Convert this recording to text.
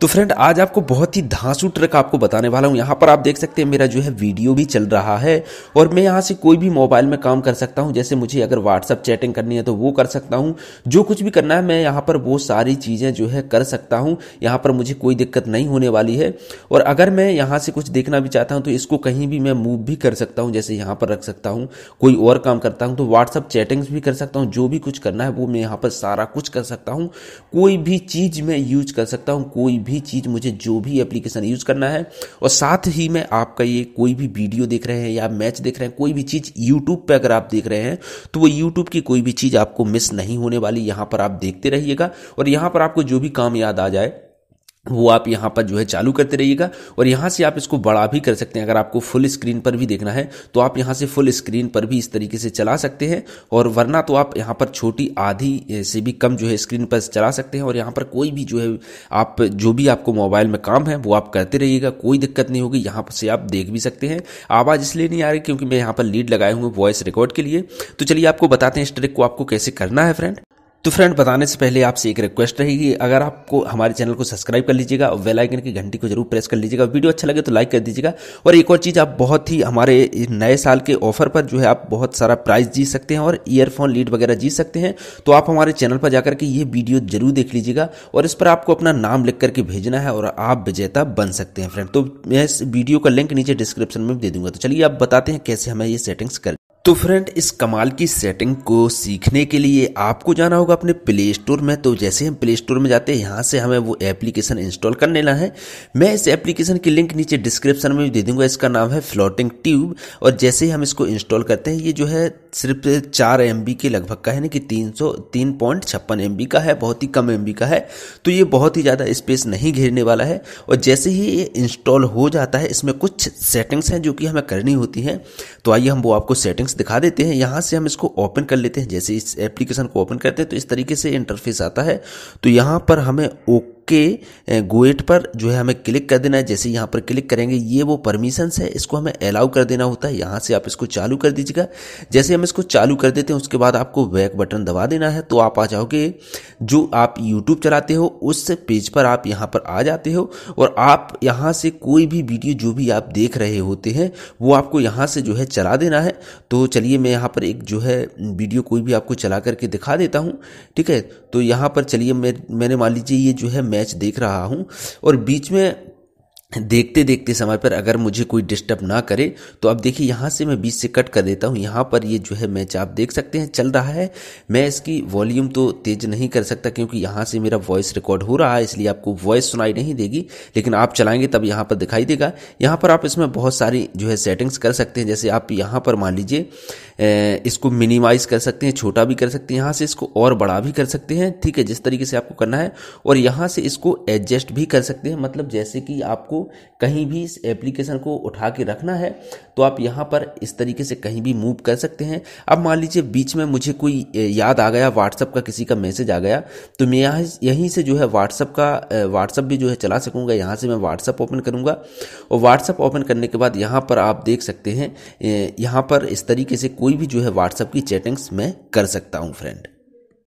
तो फ्रेंड आज आपको बहुत ही धांसू ट्रक आपको बताने वाला हूँ यहाँ पर आप देख सकते हैं मेरा जो है वीडियो भी चल रहा है और मैं यहाँ से कोई भी मोबाइल में काम कर सकता हूँ जैसे मुझे अगर व्हाट्सअप चैटिंग करनी है तो वो कर सकता हूँ जो कुछ भी करना है मैं यहाँ पर वो सारी चीज़ें जो है कर सकता हूँ यहाँ पर मुझे कोई दिक्कत नहीं होने वाली है और अगर मैं यहाँ से कुछ देखना भी चाहता हूँ तो इसको कहीं भी मैं मूव भी कर सकता हूँ जैसे यहाँ पर रख सकता हूँ कोई और काम करता हूँ तो व्हाट्सअप चैटिंग्स भी कर सकता हूँ जो भी कुछ करना है वो मैं यहाँ पर सारा कुछ कर सकता हूँ कोई भी चीज़ मैं यूज कर सकता हूँ कोई भी चीज़ मुझे जो भी एप्लीकेशन यूज़ करना है और साथ ही में आपका ये कोई भी वीडियो देख रहे हैं या मैच देख रहे हैं कोई भी चीज़ यूट्यूब पर अगर आप देख रहे हैं तो वो यूट्यूब की कोई भी चीज़ आपको मिस नहीं होने वाली यहाँ पर आप देखते रहिएगा और यहाँ पर आपको जो भी काम याद आ जाए वो आप यहाँ पर जो है चालू करते रहिएगा और यहाँ से आप इसको बड़ा भी कर सकते हैं अगर आपको फुल स्क्रीन पर भी देखना है तो आप यहाँ से फुल स्क्रीन पर भी इस तरीके से चला सकते हैं और वरना तो आप यहाँ पर छोटी आधी से भी कम जो है स्क्रीन पर चला सकते हैं और यहाँ पर कोई भी जो है आप जो भी आपको मोबाइल में काम है वो आप करते रहिएगा कोई दिक्कत नहीं होगी यहाँ से आप देख भी सकते हैं आवाज़ इसलिए नहीं आ रही क्योंकि मैं यहाँ पर लीड लगाए हुए वॉइस रिकॉर्ड के लिए तो चलिए आपको बताते हैं इस ट्रिक को आपको कैसे करना है फ्रेंड तो फ्रेंड बताने से पहले आपसे एक रिक्वेस्ट रहेगी अगर आपको हमारे चैनल को सब्सक्राइब कर लीजिएगा और बेल आइकन की घंटी को जरूर प्रेस कर लीजिएगा वीडियो अच्छा लगे तो लाइक कर दीजिएगा और एक और चीज़ आप बहुत ही हमारे नए साल के ऑफर पर जो है आप बहुत सारा प्राइज जीत सकते हैं और ईयरफोन लीड वगैरह जीत सकते हैं तो आप हमारे चैनल पर जाकर के ये वीडियो जरूर देख लीजिएगा और इस पर आपको अपना नाम लिख करके भेजना है और आप विजेता बन सकते हैं फ्रेंड तो मैं इस वीडियो का लिंक नीचे डिस्क्रिप्शन में दे दूंगा तो चलिए आप बताते हैं कैसे हमें ये सेटिंग्स कर तो फ्रेंड इस कमाल की सेटिंग को सीखने के लिए आपको जाना होगा अपने प्ले स्टोर में तो जैसे हम प्ले स्टोर में जाते हैं यहाँ से हमें वो एप्लीकेशन इंस्टॉल कर लेना है मैं इस एप्लीकेशन की लिंक नीचे डिस्क्रिप्शन में दे दूंगा इसका नाम है फ्लोटिंग ट्यूब और जैसे ही हम इसको इंस्टॉल करते हैं ये जो है सिर्फ चार एम के लगभग का है ना कि तीन सौ तीन पॉइंट छप्पन एम का है बहुत ही कम एम का है तो ये बहुत ही ज़्यादा स्पेस नहीं घेरने वाला है और जैसे ही ये इंस्टॉल हो जाता है इसमें कुछ सेटिंग्स हैं जो कि हमें करनी होती हैं तो आइए हम वो आपको सेटिंग्स दिखा देते हैं यहाँ से हम इसको ओपन कर लेते हैं जैसे इस एप्लीकेशन को ओपन करते हैं तो इस तरीके से इंटरफेस आता है तो यहाँ पर हमें ओके के गोएट पर जो है हमें क्लिक कर देना है जैसे यहाँ पर क्लिक करेंगे ये वो परमिशंस है इसको हमें अलाउ कर देना होता है यहाँ से आप इसको चालू कर दीजिएगा जैसे हम इसको चालू कर देते हैं उसके बाद आपको बैक बटन दबा देना है तो आप आ जाओगे जो आप यूट्यूब चलाते हो उस पेज पर आप यहाँ पर आ जाते हो और आप यहाँ से कोई भी वीडियो जो भी आप देख रहे होते हैं वो आपको यहाँ से जो है चला देना है तो चलिए मैं यहाँ पर एक जो है वीडियो कोई भी आपको चला करके दिखा देता हूँ ठीक है तो यहाँ पर चलिए मैं मैंने मान लीजिए ये जो है मैच देख रहा हूँ और बीच में देखते देखते समय पर अगर मुझे कोई डिस्टर्ब ना करे तो अब देखिए यहाँ से मैं बीच से कट कर देता हूँ यहाँ पर ये जो है मैच आप देख सकते हैं चल रहा है मैं इसकी वॉल्यूम तो तेज नहीं कर सकता क्योंकि यहाँ से मेरा वॉइस रिकॉर्ड हो रहा है इसलिए आपको वॉइस सुनाई नहीं देगी लेकिन आप चलाएंगे तब यहाँ पर दिखाई देगा यहाँ पर आप इसमें बहुत सारी जो है सेटिंग्स कर सकते हैं जैसे आप यहाँ पर मान लीजिए इसको मिनिमाइज कर सकते हैं छोटा भी कर सकते हैं यहाँ से इसको और बड़ा भी कर सकते हैं ठीक है जिस तरीके से आपको करना है और यहाँ से इसको एडजस्ट भी कर सकते हैं मतलब जैसे कि आपको आपको कहीं भी इस एप्लीकेशन को उठा के रखना है तो आप यहाँ पर इस तरीके से कहीं भी मूव कर सकते हैं अब मान लीजिए बीच में मुझे कोई याद आ गया व्हाट्सअप का किसी का मैसेज आ गया तो मैं यहाँ यहीं से जो है व्हाट्सअप का व्हाट्सअप भी जो है चला सकूँगा यहाँ से मैं व्हाट्सअप ओपन करूँगा और व्हाट्सअप ओपन करने के बाद यहाँ पर आप देख सकते हैं यहाँ पर इस तरीके से कोई भी जो है व्हाट्सअप की चैटिंग्स मैं कर सकता हूँ फ्रेंड